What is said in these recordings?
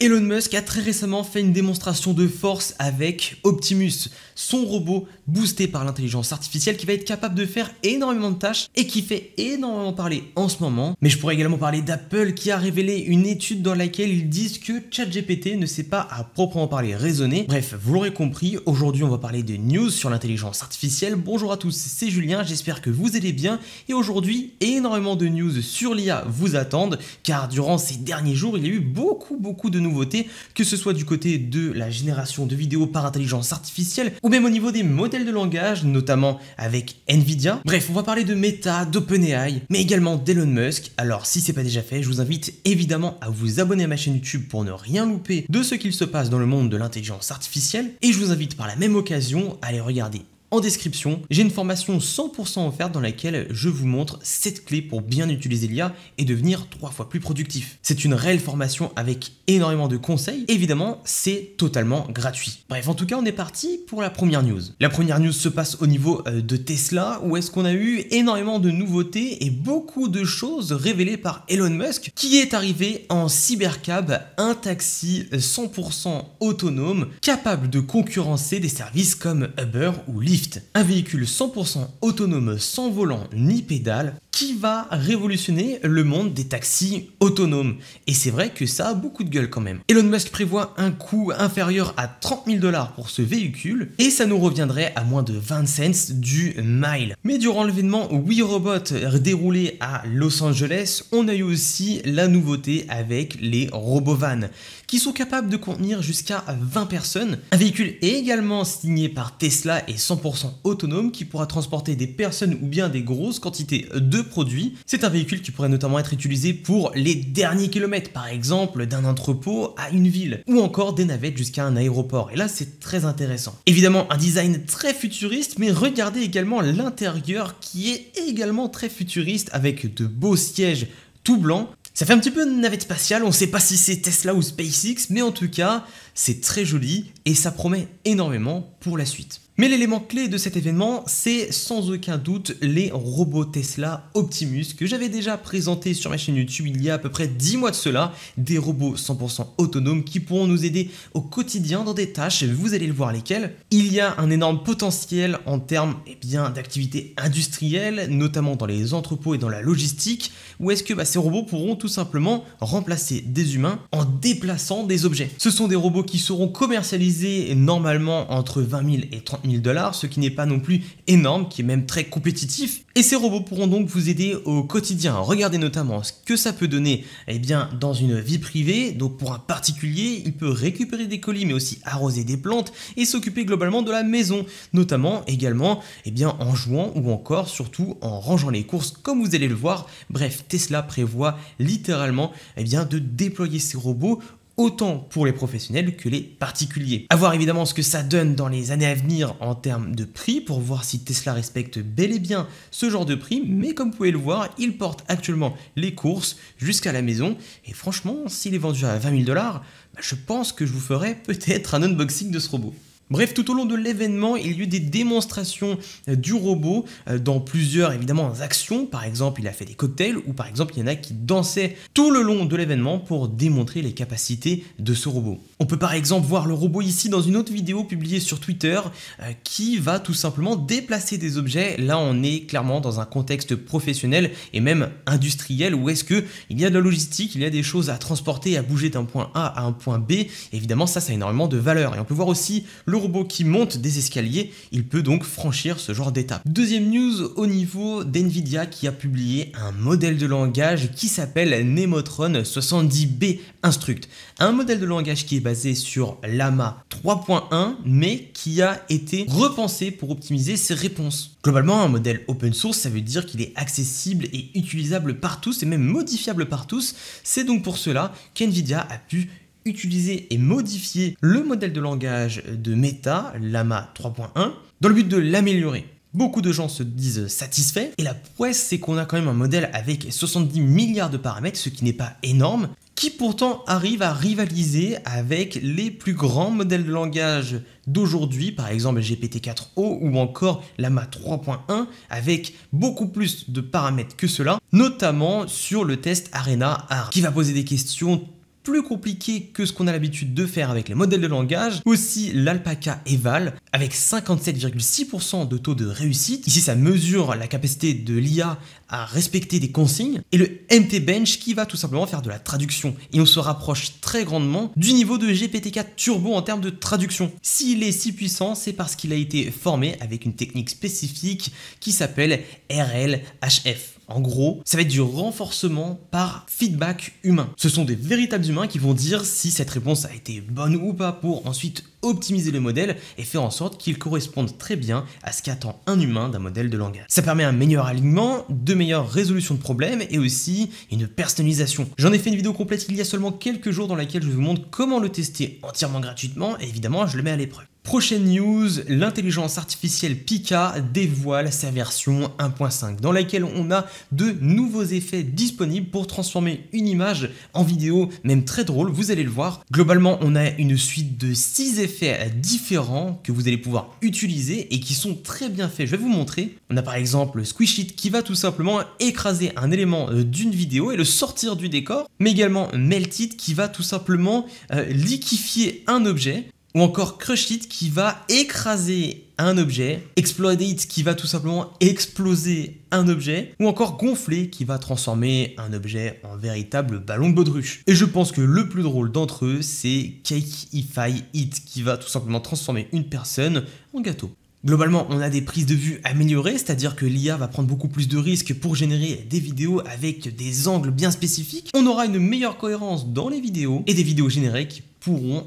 Elon Musk a très récemment fait une démonstration de force avec Optimus, son robot boosté par l'intelligence artificielle qui va être capable de faire énormément de tâches et qui fait énormément parler en ce moment. Mais je pourrais également parler d'Apple qui a révélé une étude dans laquelle ils disent que ChatGPT ne sait pas à proprement parler raisonner. Bref, vous l'aurez compris, aujourd'hui on va parler de news sur l'intelligence artificielle. Bonjour à tous, c'est Julien, j'espère que vous allez bien et aujourd'hui énormément de news sur l'IA vous attendent car durant ces derniers jours il y a eu beaucoup beaucoup de news que ce soit du côté de la génération de vidéos par intelligence artificielle, ou même au niveau des modèles de langage, notamment avec Nvidia. Bref, on va parler de Meta, d'OpenAI, mais également d'Elon Musk. Alors si c'est pas déjà fait, je vous invite évidemment à vous abonner à ma chaîne YouTube pour ne rien louper de ce qu'il se passe dans le monde de l'intelligence artificielle, et je vous invite par la même occasion à aller regarder en description, j'ai une formation 100% offerte dans laquelle je vous montre cette clé pour bien utiliser l'IA et devenir trois fois plus productif. C'est une réelle formation avec énormément de conseils. Évidemment, c'est totalement gratuit. Bref, en tout cas, on est parti pour la première news. La première news se passe au niveau euh, de Tesla où est-ce qu'on a eu énormément de nouveautés et beaucoup de choses révélées par Elon Musk qui est arrivé en cybercab, un taxi 100% euh, autonome capable de concurrencer des services comme Uber ou Lyft un véhicule 100% autonome sans volant ni pédale qui va révolutionner le monde des taxis autonomes. Et c'est vrai que ça a beaucoup de gueule quand même. Elon Musk prévoit un coût inférieur à 30 000 dollars pour ce véhicule et ça nous reviendrait à moins de 20 cents du mile. Mais durant l'événement WeRobot Robot déroulé à Los Angeles, on a eu aussi la nouveauté avec les robovans qui sont capables de contenir jusqu'à 20 personnes. Un véhicule également signé par Tesla et 100% autonome qui pourra transporter des personnes ou bien des grosses quantités de produit. C'est un véhicule qui pourrait notamment être utilisé pour les derniers kilomètres, par exemple d'un entrepôt à une ville, ou encore des navettes jusqu'à un aéroport. Et là, c'est très intéressant. Évidemment, un design très futuriste, mais regardez également l'intérieur qui est également très futuriste avec de beaux sièges tout blanc. Ça fait un petit peu une navette spatiale, on ne sait pas si c'est Tesla ou SpaceX, mais en tout cas, c'est très joli et ça promet énormément pour la suite. Mais l'élément clé de cet événement, c'est sans aucun doute les robots Tesla Optimus que j'avais déjà présentés sur ma chaîne YouTube il y a à peu près 10 mois de cela, des robots 100% autonomes qui pourront nous aider au quotidien dans des tâches, vous allez le voir lesquelles. Il y a un énorme potentiel en termes et eh bien, d'activités industrielles, notamment dans les entrepôts et dans la logistique, où est-ce que bah, ces robots pourront tout simplement remplacer des humains en déplaçant des objets. Ce sont des robots qui seront commercialisés normalement entre 20 000 et 30 000 dollars, ce qui n'est pas non plus énorme, qui est même très compétitif. Et ces robots pourront donc vous aider au quotidien. Regardez notamment ce que ça peut donner eh bien, dans une vie privée. Donc pour un particulier, il peut récupérer des colis, mais aussi arroser des plantes et s'occuper globalement de la maison, notamment également eh bien, en jouant ou encore surtout en rangeant les courses, comme vous allez le voir. Bref, Tesla prévoit littéralement eh bien, de déployer ces robots autant pour les professionnels que les particuliers. A voir évidemment ce que ça donne dans les années à venir en termes de prix pour voir si Tesla respecte bel et bien ce genre de prix, mais comme vous pouvez le voir, il porte actuellement les courses jusqu'à la maison et franchement, s'il est vendu à 20 000 dollars, bah, je pense que je vous ferai peut-être un unboxing de ce robot. Bref, tout au long de l'événement, il y a eu des démonstrations euh, du robot euh, dans plusieurs évidemment actions. Par exemple, il a fait des cocktails ou par exemple, il y en a qui dansaient tout le long de l'événement pour démontrer les capacités de ce robot. On peut par exemple voir le robot ici dans une autre vidéo publiée sur Twitter euh, qui va tout simplement déplacer des objets. Là, on est clairement dans un contexte professionnel et même industriel où est-ce que il y a de la logistique, il y a des choses à transporter, à bouger d'un point A à un point B. Évidemment, ça, ça a énormément de valeur. Et on peut voir aussi le robot qui monte des escaliers, il peut donc franchir ce genre d'étape. Deuxième news au niveau d'NVIDIA qui a publié un modèle de langage qui s'appelle Nemotron 70B Instruct. Un modèle de langage qui est basé sur Lama 3.1 mais qui a été repensé pour optimiser ses réponses. Globalement, un modèle open source, ça veut dire qu'il est accessible et utilisable par tous et même modifiable par tous. C'est donc pour cela qu'NVIDIA a pu utiliser et modifier le modèle de langage de Meta, Lama 3.1, dans le but de l'améliorer. Beaucoup de gens se disent satisfaits, et la prouesse c'est qu'on a quand même un modèle avec 70 milliards de paramètres, ce qui n'est pas énorme, qui pourtant arrive à rivaliser avec les plus grands modèles de langage d'aujourd'hui, par exemple GPT-4o ou encore Lama 3.1, avec beaucoup plus de paramètres que cela, notamment sur le test Arena R, qui va poser des questions plus compliqué que ce qu'on a l'habitude de faire avec les modèles de langage. Aussi l'Alpaca Eval avec 57,6% de taux de réussite. Ici ça mesure la capacité de l'IA à respecter des consignes. Et le MT Bench qui va tout simplement faire de la traduction. Et on se rapproche très grandement du niveau de GPT-4 Turbo en termes de traduction. S'il est si puissant, c'est parce qu'il a été formé avec une technique spécifique qui s'appelle RLHF. En gros, ça va être du renforcement par feedback humain. Ce sont des véritables humains qui vont dire si cette réponse a été bonne ou pas pour ensuite optimiser le modèle et faire en sorte qu'il corresponde très bien à ce qu'attend un humain d'un modèle de langage. Ça permet un meilleur alignement, de meilleures résolutions de problèmes et aussi une personnalisation. J'en ai fait une vidéo complète il y a seulement quelques jours dans laquelle je vous montre comment le tester entièrement gratuitement et évidemment je le mets à l'épreuve. Prochaine news, l'intelligence artificielle Pika dévoile sa version 1.5 dans laquelle on a de nouveaux effets disponibles pour transformer une image en vidéo, même très drôle, vous allez le voir. Globalement, on a une suite de 6 effets différents que vous allez pouvoir utiliser et qui sont très bien faits. Je vais vous montrer. On a par exemple Squish It qui va tout simplement écraser un élément euh, d'une vidéo et le sortir du décor, mais également Melt It qui va tout simplement euh, liquifier un objet ou encore Crush It qui va écraser un objet, Explode It qui va tout simplement exploser un objet, ou encore Gonfler qui va transformer un objet en véritable ballon de baudruche. Et je pense que le plus drôle d'entre eux, c'est Cakeify It qui va tout simplement transformer une personne en gâteau. Globalement, on a des prises de vue améliorées, c'est-à-dire que l'IA va prendre beaucoup plus de risques pour générer des vidéos avec des angles bien spécifiques. On aura une meilleure cohérence dans les vidéos et des vidéos génériques,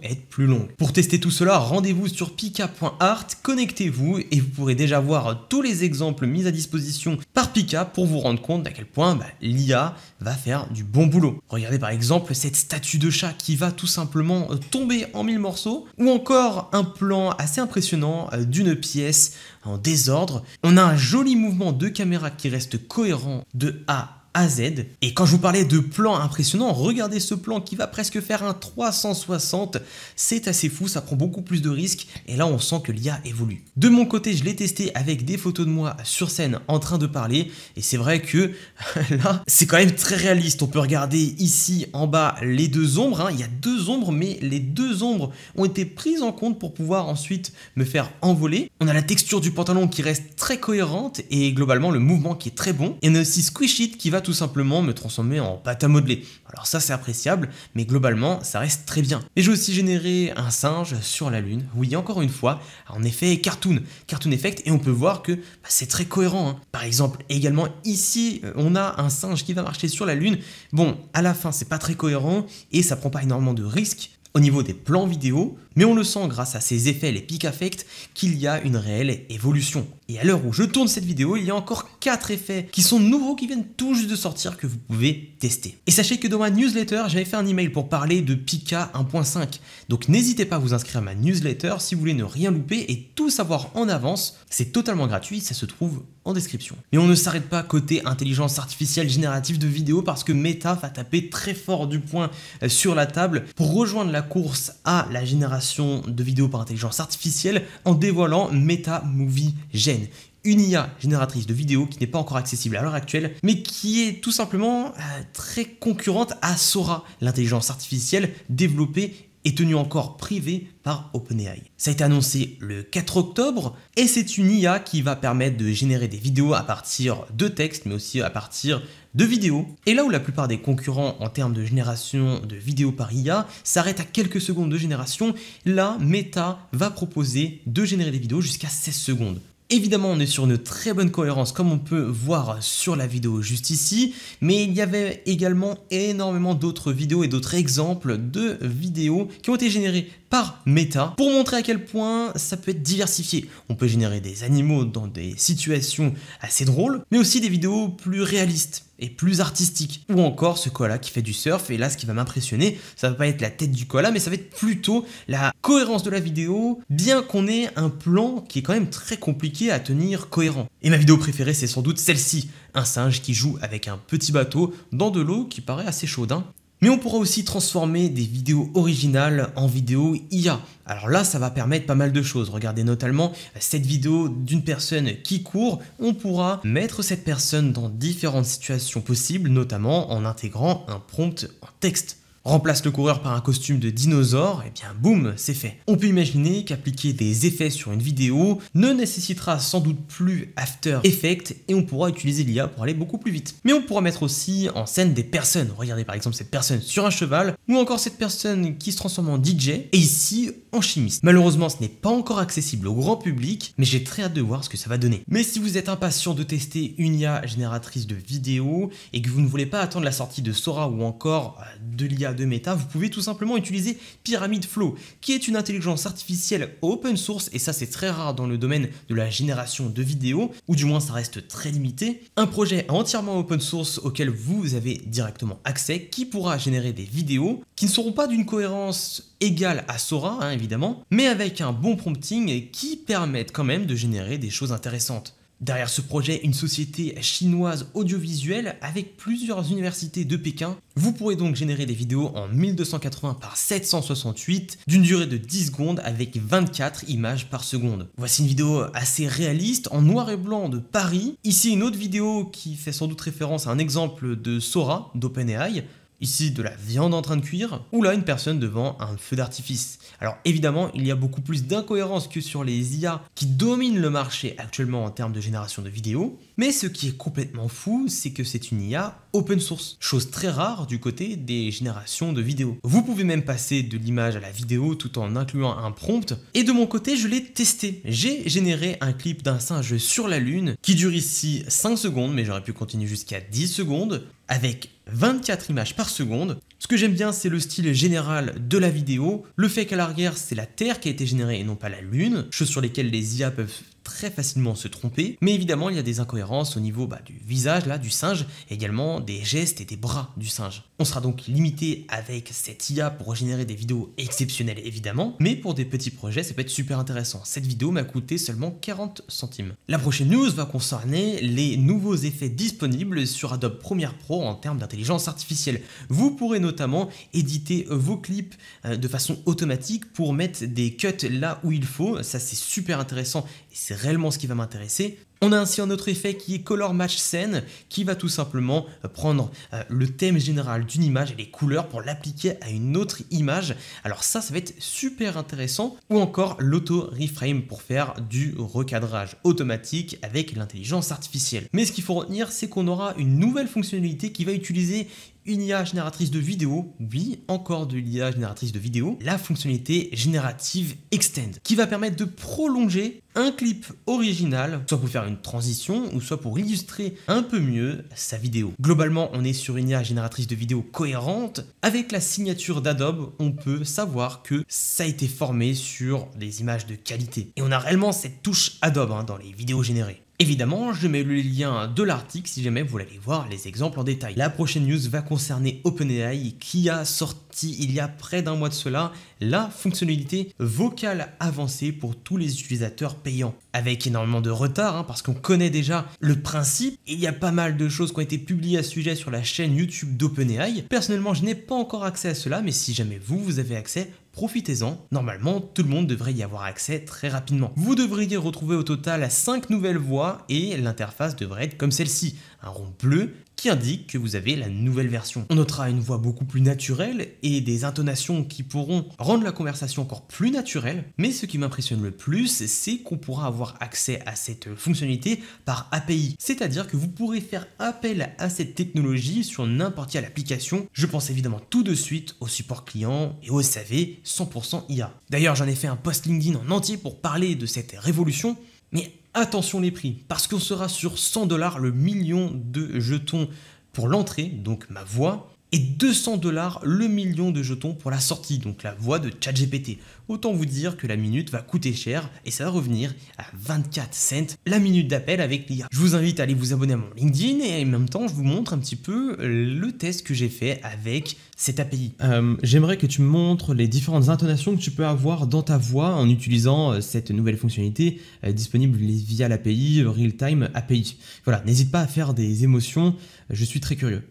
être plus longues. Pour tester tout cela, rendez-vous sur pika.art, connectez-vous et vous pourrez déjà voir tous les exemples mis à disposition par Pika pour vous rendre compte d'à quel point bah, l'IA va faire du bon boulot. Regardez par exemple cette statue de chat qui va tout simplement euh, tomber en mille morceaux ou encore un plan assez impressionnant euh, d'une pièce en désordre. On a un joli mouvement de caméra qui reste cohérent de A Z. Et quand je vous parlais de plan impressionnant, regardez ce plan qui va presque faire un 360. C'est assez fou, ça prend beaucoup plus de risques et là on sent que l'IA évolue. De mon côté, je l'ai testé avec des photos de moi sur scène en train de parler et c'est vrai que là, c'est quand même très réaliste. On peut regarder ici en bas les deux ombres, hein. il y a deux ombres mais les deux ombres ont été prises en compte pour pouvoir ensuite me faire envoler. On a la texture du pantalon qui reste très cohérente et globalement le mouvement qui est très bon. Et on a aussi Squish qui va tout simplement me transformer en pâte à modeler. Alors ça c'est appréciable, mais globalement ça reste très bien. Et j'ai aussi généré un singe sur la lune, oui encore une fois, en effet cartoon, cartoon effect, et on peut voir que bah, c'est très cohérent. Hein. Par exemple également ici euh, on a un singe qui va marcher sur la lune, bon à la fin c'est pas très cohérent et ça prend pas énormément de risques, au niveau des plans vidéo, mais on le sent grâce à ces effets, les pics affect qu'il y a une réelle évolution. Et à l'heure où je tourne cette vidéo, il y a encore 4 effets qui sont nouveaux, qui viennent tout juste de sortir, que vous pouvez tester. Et sachez que dans ma newsletter, j'avais fait un email pour parler de Pika 1.5. Donc n'hésitez pas à vous inscrire à ma newsletter si vous voulez ne rien louper et tout savoir en avance. C'est totalement gratuit, ça se trouve en description. Mais on ne s'arrête pas côté intelligence artificielle générative de vidéos parce que Meta va taper très fort du point euh, sur la table pour rejoindre la course à la génération de vidéos par intelligence artificielle en dévoilant Meta Movie Gen une IA génératrice de vidéos qui n'est pas encore accessible à l'heure actuelle, mais qui est tout simplement euh, très concurrente à Sora, l'intelligence artificielle développée et tenue encore privée par OpenAI. Ça a été annoncé le 4 octobre, et c'est une IA qui va permettre de générer des vidéos à partir de textes, mais aussi à partir de vidéos. Et là où la plupart des concurrents en termes de génération de vidéos par IA s'arrêtent à quelques secondes de génération, là, Meta va proposer de générer des vidéos jusqu'à 16 secondes. Évidemment, on est sur une très bonne cohérence comme on peut voir sur la vidéo juste ici, mais il y avait également énormément d'autres vidéos et d'autres exemples de vidéos qui ont été générées par Meta pour montrer à quel point ça peut être diversifié. On peut générer des animaux dans des situations assez drôles, mais aussi des vidéos plus réalistes et plus artistique. Ou encore ce koala qui fait du surf, et là ce qui va m'impressionner, ça va pas être la tête du cola, mais ça va être plutôt la cohérence de la vidéo, bien qu'on ait un plan qui est quand même très compliqué à tenir cohérent. Et ma vidéo préférée c'est sans doute celle-ci, un singe qui joue avec un petit bateau dans de l'eau qui paraît assez chaude. Hein. Mais on pourra aussi transformer des vidéos originales en vidéos IA. Alors là, ça va permettre pas mal de choses. Regardez notamment cette vidéo d'une personne qui court. On pourra mettre cette personne dans différentes situations possibles, notamment en intégrant un prompt en texte. Remplace le coureur par un costume de dinosaure, et eh bien boum, c'est fait. On peut imaginer qu'appliquer des effets sur une vidéo ne nécessitera sans doute plus After Effects et on pourra utiliser l'IA pour aller beaucoup plus vite. Mais on pourra mettre aussi en scène des personnes. Regardez par exemple cette personne sur un cheval ou encore cette personne qui se transforme en DJ et ici en chimiste. Malheureusement, ce n'est pas encore accessible au grand public, mais j'ai très hâte de voir ce que ça va donner. Mais si vous êtes impatient de tester une IA génératrice de vidéos et que vous ne voulez pas attendre la sortie de Sora ou encore euh, de l'IA de méta, vous pouvez tout simplement utiliser Pyramid Flow, qui est une intelligence artificielle open source, et ça c'est très rare dans le domaine de la génération de vidéos, ou du moins ça reste très limité. Un projet entièrement open source auquel vous avez directement accès, qui pourra générer des vidéos qui ne seront pas d'une cohérence égale à Sora, hein, évidemment, mais avec un bon prompting qui permettent quand même de générer des choses intéressantes. Derrière ce projet, une société chinoise audiovisuelle avec plusieurs universités de Pékin. Vous pourrez donc générer des vidéos en 1280 par 768 d'une durée de 10 secondes avec 24 images par seconde. Voici une vidéo assez réaliste en noir et blanc de Paris. Ici une autre vidéo qui fait sans doute référence à un exemple de Sora d'OpenAI Ici, de la viande en train de cuire, ou là, une personne devant un feu d'artifice. Alors évidemment, il y a beaucoup plus d'incohérences que sur les IA qui dominent le marché actuellement en termes de génération de vidéos, mais ce qui est complètement fou, c'est que c'est une IA open source, chose très rare du côté des générations de vidéos. Vous pouvez même passer de l'image à la vidéo tout en incluant un prompt, et de mon côté je l'ai testé. J'ai généré un clip d'un singe sur la lune qui dure ici 5 secondes, mais j'aurais pu continuer jusqu'à 10 secondes, avec 24 images par seconde. Ce que j'aime bien, c'est le style général de la vidéo, le fait qu'à l'arrière, c'est la Terre qui a été générée et non pas la Lune, chose sur lesquelles les IA peuvent très facilement se tromper, mais évidemment il y a des incohérences au niveau bah, du visage là, du singe, également des gestes et des bras du singe. On sera donc limité avec cette IA pour générer des vidéos exceptionnelles évidemment, mais pour des petits projets ça peut être super intéressant. Cette vidéo m'a coûté seulement 40 centimes. La prochaine news va concerner les nouveaux effets disponibles sur Adobe Premiere Pro en termes d'intelligence artificielle. Vous pourrez notamment éditer vos clips euh, de façon automatique pour mettre des cuts là où il faut, ça c'est super intéressant et c'est réellement ce qui va m'intéresser. On a ainsi un autre effet qui est Color Match Scene, qui va tout simplement euh, prendre euh, le thème général d'une image et les couleurs pour l'appliquer à une autre image. Alors ça, ça va être super intéressant. Ou encore l'auto-reframe pour faire du recadrage automatique avec l'intelligence artificielle. Mais ce qu'il faut retenir, c'est qu'on aura une nouvelle fonctionnalité qui va utiliser une IA génératrice de vidéo, oui, encore de l'IA génératrice de vidéo, la fonctionnalité générative Extend, qui va permettre de prolonger un clip original, soit pour faire une transition ou soit pour illustrer un peu mieux sa vidéo. Globalement, on est sur une IA génératrice de vidéos cohérente. Avec la signature d'Adobe, on peut savoir que ça a été formé sur des images de qualité. Et on a réellement cette touche Adobe hein, dans les vidéos générées. Évidemment, je mets le lien de l'article si jamais vous voulez aller voir les exemples en détail. La prochaine news va concerner OpenAI qui a sorti il y a près d'un mois de cela la fonctionnalité vocale avancée pour tous les utilisateurs payants. Avec énormément de retard, hein, parce qu'on connaît déjà le principe, et il y a pas mal de choses qui ont été publiées à ce sujet sur la chaîne YouTube d'OpenAI. Personnellement, je n'ai pas encore accès à cela, mais si jamais vous, vous avez accès, profitez-en. Normalement, tout le monde devrait y avoir accès très rapidement. Vous devriez retrouver au total 5 nouvelles voix, et l'interface devrait être comme celle-ci. Un rond bleu qui indique que vous avez la nouvelle version. On notera une voix beaucoup plus naturelle et des intonations qui pourront rendre la conversation encore plus naturelle, mais ce qui m'impressionne le plus, c'est qu'on pourra avoir accès à cette fonctionnalité par API, c'est-à-dire que vous pourrez faire appel à cette technologie sur n'importe quelle application. Je pense évidemment tout de suite au support client et au SAV 100% IA. D'ailleurs, j'en ai fait un post LinkedIn en entier pour parler de cette révolution, mais Attention les prix, parce qu'on sera sur 100 dollars le million de jetons pour l'entrée, donc ma voix, et 200 dollars le million de jetons pour la sortie, donc la voix de ChatGPT. Autant vous dire que la minute va coûter cher et ça va revenir à 24 cents la minute d'appel avec l'IA. Je vous invite à aller vous abonner à mon LinkedIn et en même temps je vous montre un petit peu euh, le test que j'ai fait avec cette API. Euh, j'aimerais que tu me montres les différentes intonations que tu peux avoir dans ta voix en utilisant euh, cette nouvelle fonctionnalité disponible via l'API Real Time API. Voilà, n'hésite pas à faire des émotions, je suis très curieux.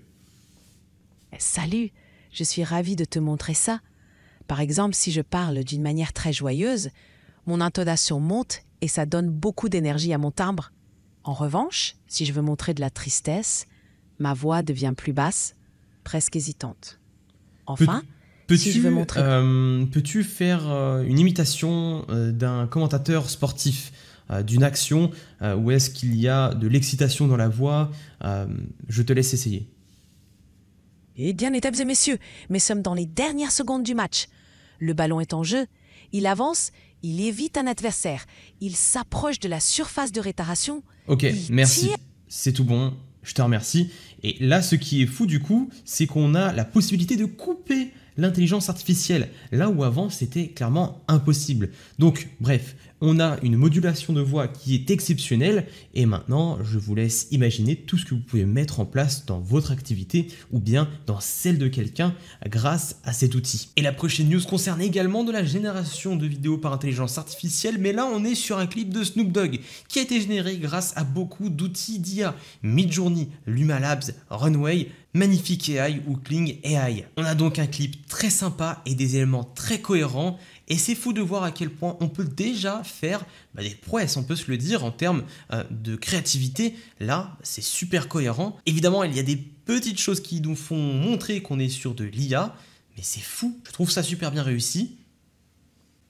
Eh, salut, je suis ravie de te montrer ça. Par exemple, si je parle d'une manière très joyeuse, mon intonation monte et ça donne beaucoup d'énergie à mon timbre. En revanche, si je veux montrer de la tristesse, ma voix devient plus basse, presque hésitante. Enfin, si je veux montrer... Euh, peux-tu faire euh, une imitation euh, d'un commentateur sportif d'une action où est-ce qu'il y a de l'excitation dans la voix Je te laisse essayer. Eh bien, mesdames et messieurs, mais sommes dans les dernières secondes du match. Le ballon est en jeu, il avance, il évite un adversaire, il s'approche de la surface de réparation. Ok, merci. C'est tout bon, je te remercie. Et là, ce qui est fou du coup, c'est qu'on a la possibilité de couper l'intelligence artificielle, là où avant c'était clairement impossible. Donc bref, on a une modulation de voix qui est exceptionnelle et maintenant je vous laisse imaginer tout ce que vous pouvez mettre en place dans votre activité ou bien dans celle de quelqu'un grâce à cet outil. Et la prochaine news concerne également de la génération de vidéos par intelligence artificielle mais là on est sur un clip de Snoop Dogg qui a été généré grâce à beaucoup d'outils d'IA, Midjourney, Luma Labs, Runway, Magnifique AI ou Kling AI. On a donc un clip très sympa et des éléments très cohérents et c'est fou de voir à quel point on peut déjà faire bah, des prouesses, on peut se le dire en termes euh, de créativité. Là, c'est super cohérent. Évidemment, il y a des petites choses qui nous font montrer qu'on est sur de l'IA, mais c'est fou, je trouve ça super bien réussi.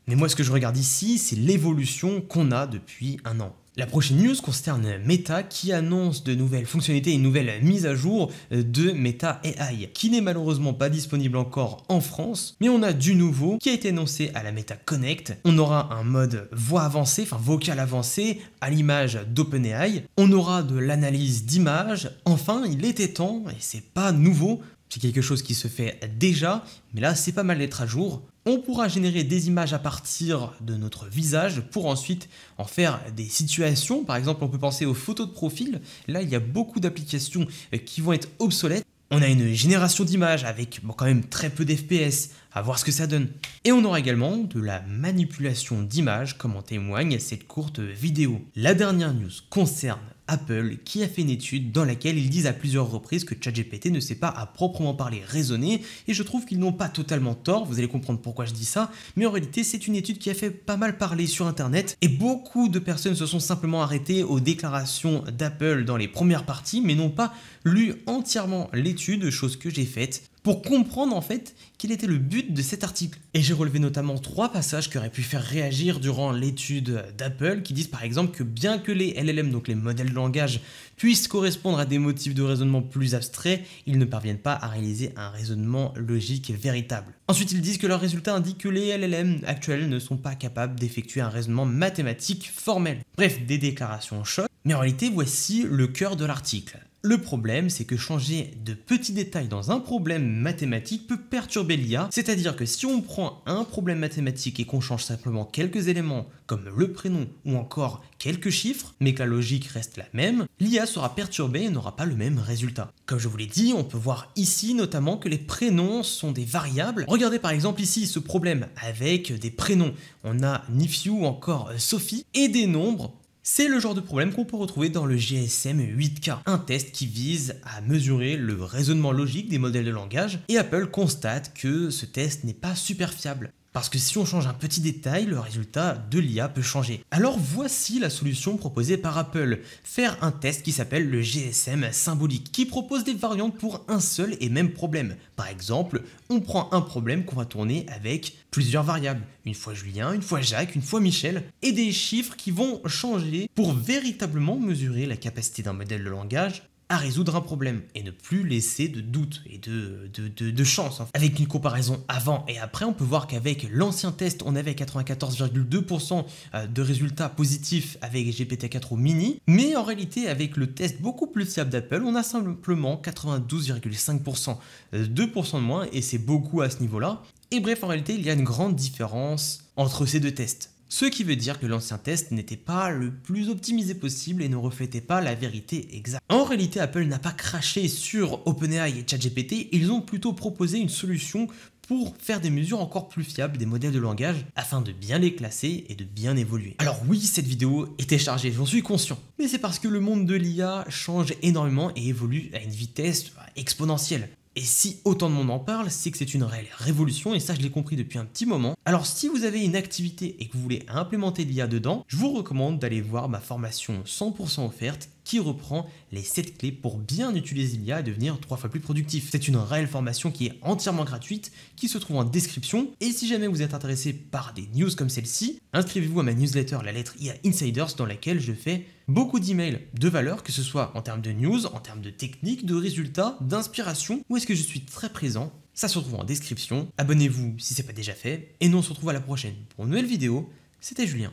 Mais moi, ce que je regarde ici, c'est l'évolution qu'on a depuis un an. La prochaine news concerne Meta qui annonce de nouvelles fonctionnalités et une nouvelle mise à jour euh, de Meta AI, qui n'est malheureusement pas disponible encore en France, mais on a du nouveau qui a été annoncé à la Meta Connect. On aura un mode voix avancée, enfin vocal avancé, à l'image d'OpenAI. On aura de l'analyse d'image. Enfin, il était temps, et c'est pas nouveau, c'est quelque chose qui se fait déjà, mais là c'est pas mal d'être à jour. On pourra générer des images à partir de notre visage pour ensuite en faire des situations. Par exemple, on peut penser aux photos de profil. Là, il y a beaucoup d'applications euh, qui vont être obsolètes. On a une génération d'images avec quand même très peu d'FPS, à voir ce que ça donne. Et on aura également de la manipulation d'images, comme en témoigne cette courte vidéo. La dernière news concerne Apple qui a fait une étude dans laquelle ils disent à plusieurs reprises que ChatGPT ne sait pas à proprement parler raisonner et je trouve qu'ils n'ont pas totalement tort, vous allez comprendre pourquoi je dis ça, mais en réalité c'est une étude qui a fait pas mal parler sur internet et beaucoup de personnes se sont simplement arrêtées aux déclarations d'Apple dans les premières parties mais n'ont pas lu entièrement l'étude, chose que j'ai faite pour comprendre en fait quel était le but de cet article. Et j'ai relevé notamment trois passages qui auraient pu faire réagir durant l'étude d'Apple, qui disent par exemple que bien que les LLM, donc les modèles de langage, puissent correspondre à des motifs de raisonnement plus abstraits, ils ne parviennent pas à réaliser un raisonnement logique et véritable. Ensuite, ils disent que leurs résultats indiquent que les LLM actuels ne sont pas capables d'effectuer un raisonnement mathématique formel. Bref, des déclarations en choc. Mais en réalité, voici le cœur de l'article. Le problème, c'est que changer de petits détails dans un problème mathématique peut perturber l'IA, c'est-à-dire que si on prend un problème mathématique et qu'on change simplement quelques éléments, comme le prénom ou encore quelques chiffres, mais que la logique reste la même, l'IA sera perturbée et n'aura pas le même résultat. Comme je vous l'ai dit, on peut voir ici notamment que les prénoms sont des variables. Regardez par exemple ici ce problème avec des prénoms. On a Nifiu ou encore Sophie et des nombres c'est le genre de problème qu'on peut retrouver dans le GSM 8K, un test qui vise à mesurer le raisonnement logique des modèles de langage, et Apple constate que ce test n'est pas super fiable. Parce que si on change un petit détail, le résultat de l'IA peut changer. Alors voici la solution proposée par Apple. Faire un test qui s'appelle le GSM symbolique, qui propose des variantes pour un seul et même problème. Par exemple, on prend un problème qu'on va tourner avec plusieurs variables. Une fois Julien, une fois Jacques, une fois Michel. Et des chiffres qui vont changer pour véritablement mesurer la capacité d'un modèle de langage à résoudre un problème et ne plus laisser de doute et de, de, chance. Hein. Avec une comparaison avant et après, on peut voir qu'avec l'ancien test, on avait 94,2% euh, de résultats positifs avec GPT-4 mini, mais en réalité, avec le test beaucoup plus fiable d'Apple, on a simplement 92,5%, 2% euh, de moins, et c'est beaucoup à ce niveau-là. Et bref, en réalité, il y a une grande différence entre ces deux tests. Ce qui veut dire que l'ancien test n'était pas le plus optimisé possible et ne reflétait pas la vérité exacte. En réalité, Apple n'a pas craché sur OpenAI et ChatGPT, ils ont plutôt proposé une solution pour faire des mesures encore plus fiables des modèles de langage afin de bien les classer et de bien évoluer. Alors oui, cette vidéo était chargée, j'en suis conscient, mais c'est parce que le monde de l'IA change énormément et évolue à une vitesse bah, exponentielle. Et si autant de monde en parle, c'est que c'est une réelle révolution, et ça je l'ai compris depuis un petit moment. Alors si vous avez une activité et que vous voulez implémenter l'IA dedans, je vous recommande d'aller voir ma formation 100% offerte qui reprend les 7 clés pour bien utiliser l'IA et devenir 3 fois plus productif. C'est une réelle formation qui est entièrement gratuite, qui se trouve en description, et si jamais vous êtes intéressé par des news comme celle-ci, inscrivez-vous à ma newsletter La Lettre IA Insiders dans laquelle je fais beaucoup d'emails de valeur, que ce soit en termes de news, en termes de techniques, de résultats, d'inspiration, où est-ce que je suis très présent ça se retrouve en description, abonnez-vous si c'est pas déjà fait, et nous on se retrouve à la prochaine pour une nouvelle vidéo, c'était Julien.